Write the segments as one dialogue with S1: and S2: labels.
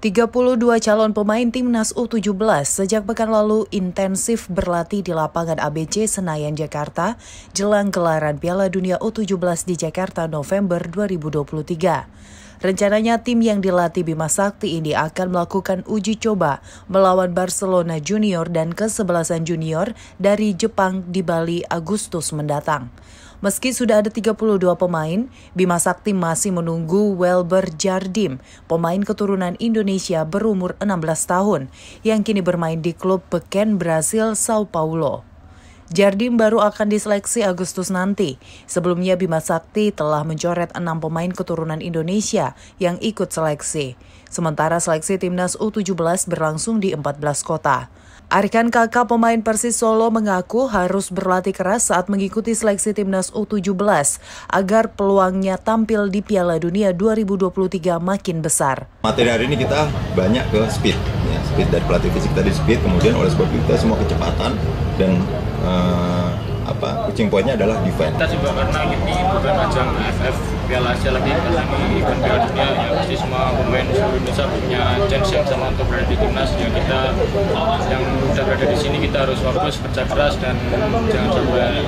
S1: 32 calon pemain timnas U17 sejak pekan lalu intensif berlatih di lapangan ABC Senayan Jakarta jelang gelaran Piala Dunia U17 di Jakarta November 2023. Rencananya tim yang dilatih Bima Sakti ini akan melakukan uji coba melawan Barcelona Junior dan kesebelasan Junior dari Jepang di Bali Agustus mendatang. Meski sudah ada 32 pemain, Bima Sakti masih menunggu Welber Jardim, pemain keturunan Indonesia berumur 16 tahun, yang kini bermain di klub Beken Brasil, Sao Paulo. Jardim baru akan diseleksi Agustus nanti. Sebelumnya Bima Sakti telah mencoret enam pemain keturunan Indonesia yang ikut seleksi. Sementara seleksi timnas U17 berlangsung di 14 kota. Arkan kakak pemain Persis Solo mengaku harus berlatih keras saat mengikuti seleksi timnas U17 agar peluangnya tampil di Piala Dunia 2023 makin besar.
S2: Materi hari ini kita banyak ke speed speed dari pelatih fisik tadi speed kemudian oleh sebab kita semua kecepatan dan uh, apa kucing poinnya adalah defense kita juga karena ini bukan ajang AFF Piala Asia lagi karena ini event Piala Dunia ya pasti semua pemain seluruh Indonesia punya chance yang sama untuk berada di timnas ya kita yang sudah berada di sini kita harus fokus kerja keras dan jangan
S1: sampai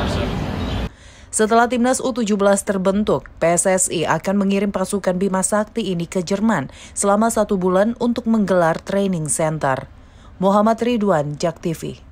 S1: setelah timnas U17 terbentuk, PSSI akan mengirim pasukan Bima Sakti ini ke Jerman selama satu bulan untuk menggelar training center. Muhammad Ridwan, Jak TV.